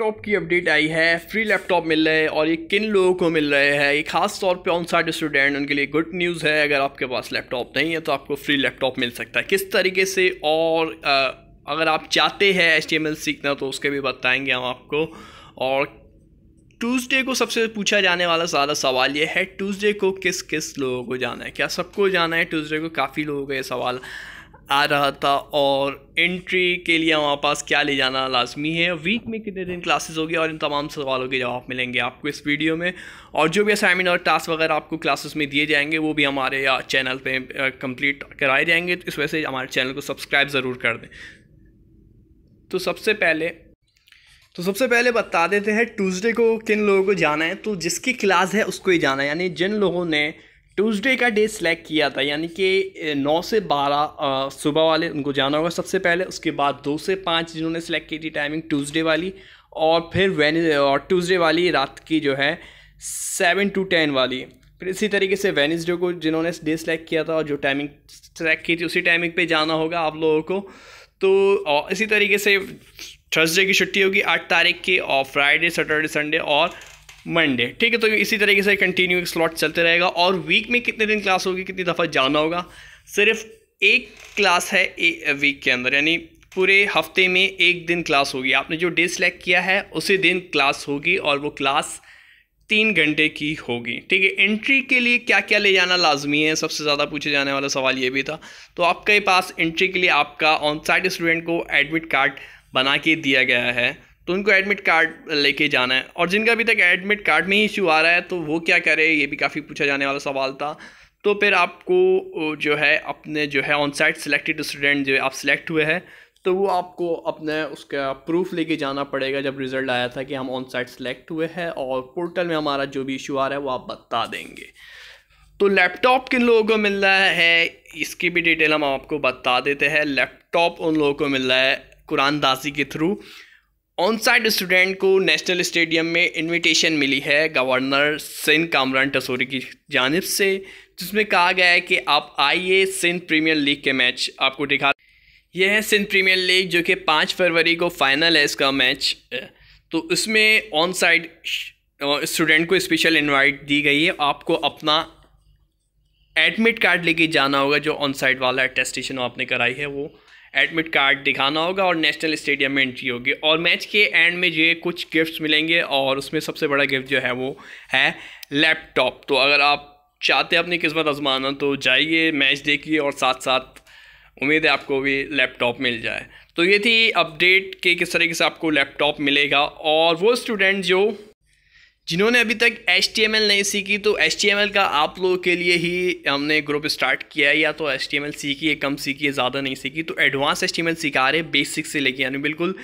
laptop की update आई है free laptop मिल रहे हैं और ये किन लोगों को मिल रहे हैं ये खास तौर पे ऑन साइड स्टूडेंट उनके लिए गुड न्यूज़ है अगर आपके पास लैपटॉप नहीं है तो आपको फ्री लैपटॉप मिल सकता है किस तरीके से और आ, अगर आप चाहते हैं एच सीखना तो उसके भी बताएँगे हम आपको और ट्यूसडे को सबसे पूछा जाने वाला ज़्यादा सवाल ये है ट्यूसडे को किस किस लोगों को जाना है क्या सबको जाना है ट्यूसडे को काफ़ी लोगों का ये सवाल आ रहा था और एंट्री के लिए हमारे पास क्या ले जाना लाजमी है वीक में कितने दिन क्लासेस होगी और इन तमाम सवालों के जवाब मिलेंगे आपको इस वीडियो में और जो भी असाइनमेंट और टास्क वगैरह आपको क्लासेस में दिए जाएंगे वो भी हमारे चैनल पे कंप्लीट कराए जाएंगे तो इस वजह से हमारे चैनल को सब्सक्राइब ज़रूर कर दें तो सबसे पहले तो सबसे पहले बता देते हैं ट्यूज़डे को किन लोगों को जाना है तो जिसकी क्लास है उसको ही जाना है यानी जिन लोगों ने ट्यूसडे का डे सिलेक्ट किया था यानी कि 9 से 12 सुबह वाले उनको जाना होगा सबसे पहले उसके बाद 2 से 5 जिन्होंने सेलेक्ट की थी टाइमिंग ट्यूसडे वाली और फिर वेने और ट्यूसडे वाली रात की जो है सेवन टू टेन वाली फिर इसी तरीके से वेनिसडे को जिन्होंने डे सेलेक्ट किया था और जो टाइमिंग सेलेक्ट की थी उसी टाइमिंग पे जाना होगा आप लोगों को तो इसी तरीके से थर्सडे की छुट्टी होगी आठ तारीख की और फ्राइडे सैटरडे संडे और मंडे ठीक है तो इसी तरीके से कंटिन्यू स्लॉट चलते रहेगा और वीक में कितने दिन क्लास होगी कितनी दफ़ा जाना होगा सिर्फ एक क्लास है ए, वीक के अंदर यानी पूरे हफ्ते में एक दिन क्लास होगी आपने जो डे सेलेक्ट किया है उसी दिन क्लास होगी और वो क्लास तीन घंटे की होगी ठीक है एंट्री के लिए क्या क्या ले जाना लाजमी है सबसे ज़्यादा पूछे जाने वाला सवाल ये भी था तो आपके पास एंट्री के लिए आपका ऑन साइड स्टूडेंट को एडमिट कार्ड बना के दिया गया है तो उनको एडमिट कार्ड लेके जाना है और जिनका अभी तक एडमिट कार्ड में ही इशू आ रहा है तो वो क्या करे ये भी काफ़ी पूछा जाने वाला सवाल था तो फिर आपको जो है अपने जो है ऑन साइट सिलेक्टेड स्टूडेंट जो आप सिलेक्ट हुए हैं तो वो आपको अपने उसका प्रूफ लेके जाना पड़ेगा जब रिज़ल्ट आया था कि हम ऑन साइट सेलेक्ट हुए हैं और पोर्टल में हमारा जो भी इशू आ रहा है वो आप बता देंगे तो लैपटॉप किन लोगों को मिल रहा है इसकी भी डिटेल हम आपको बता देते हैं लैपटॉप उन लोगों को मिल रहा है कुरान दासी के थ्रू ऑन साइड स्टूडेंट को नेशनल स्टेडियम में इनविटेशन मिली है गवर्नर सिंध कामरान टसोरी की जानब से जिसमें कहा गया है कि आप आइए सिंध प्रीमियर लीग के मैच आपको दिखा यह है सिंध प्रीमियर लीग जो कि पाँच फरवरी को फाइनल है इसका मैच तो इसमें ऑन साइड स्टूडेंट को स्पेशल इनवाइट दी गई है आपको अपना एडमिट कार्ड लेके जाना होगा जो ऑन साइड वाला टेस्टेशन आपने कराई है वो एडमिट कार्ड दिखाना होगा और नेशनल स्टेडियम में एंट्री होगी और मैच के एंड में जो है कुछ गिफ्ट्स मिलेंगे और उसमें सबसे बड़ा गिफ्ट जो है वो है लैपटॉप तो अगर आप चाहते हैं अपनी किस्मत आजमाना तो जाइए मैच देखिए और साथ साथ उम्मीद है आपको भी लैपटॉप मिल जाए तो ये थी अपडेट के किस तरीके से आपको लैपटॉप मिलेगा और वो स्टूडेंट जो जिन्होंने अभी तक एच नहीं सीखी तो एच का आप लोगों के लिए ही हमने ग्रुप स्टार्ट किया है या तो एच सीखी है कम सीखी है ज़्यादा नहीं सीखी तो एडवांस एच सीखा रहे बेसिक से लेके यानी बिल्कुल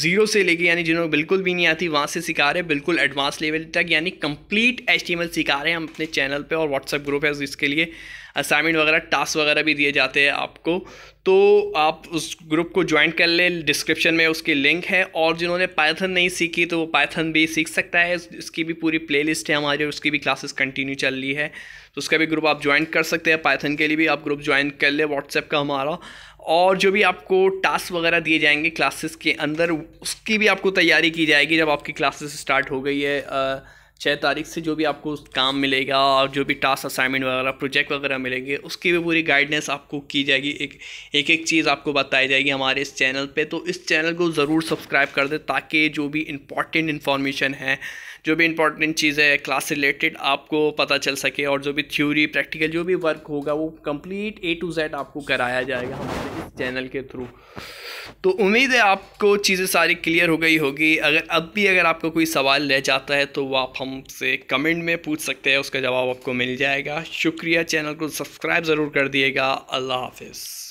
जीरो से लेके यानी जिन्होंने बिल्कुल भी नहीं आती वहाँ से सिखा रहे बिल्कुल एडवांस लेवल तक यानी कंप्लीट एच सिखा रहे हैं हम अपने चैनल पे और व्हाट्सएप ग्रुप है जिसके लिए असाइनमेंट वगैरह टास्क वगैरह भी दिए जाते हैं आपको तो आप उस ग्रुप को ज्वाइन कर ले डिस्क्रिप्शन में उसकी लिंक है और जिन्होंने पाइथन नहीं सीखी तो वो पाइथन भी सीख सकता है इसकी भी पूरी प्लेलिस्ट है हमारी उसकी भी क्लासेस कंटिन्यू चल रही है तो उसका भी ग्रुप आप ज्वाइन कर सकते हैं पाइथन के लिए भी आप ग्रुप ज्वाइन कर ले व्हाट्सएप का हमारा और जो भी आपको टास्क वगैरह दिए जाएंगे क्लासेस के अंदर उसकी भी आपको तैयारी की जाएगी जब आपकी क्लासेस स्टार्ट हो गई है छः तारीख से जो भी आपको काम मिलेगा और जो भी टास्क असाइनमेंट वगैरह प्रोजेक्ट वगैरह मिलेंगे उसकी भी पूरी गाइडेंस आपको की जाएगी एक एक एक चीज़ आपको बताई जाएगी हमारे इस चैनल पे तो इस चैनल को ज़रूर सब्सक्राइब कर दें ताकि जो भी इम्पॉर्टेंट इन्फॉर्मेशन है जो भी इंपॉर्टेंट चीज़ें है क्लास रिलेटेड आपको पता चल सके और जो भी थ्योरी प्रैक्टिकल जो भी वर्क होगा वो कंप्लीट ए टू जेड आपको कराया जाएगा हमारे इस चैनल के थ्रू तो उम्मीद है आपको चीज़ें सारी क्लियर हो गई होगी अगर अब भी अगर आपका कोई सवाल रह जाता है तो वो आप हमसे कमेंट में पूछ सकते हैं उसका जवाब आपको मिल जाएगा शुक्रिया चैनल को सब्सक्राइब ज़रूर कर दिएगा अल्लाह हाफिज़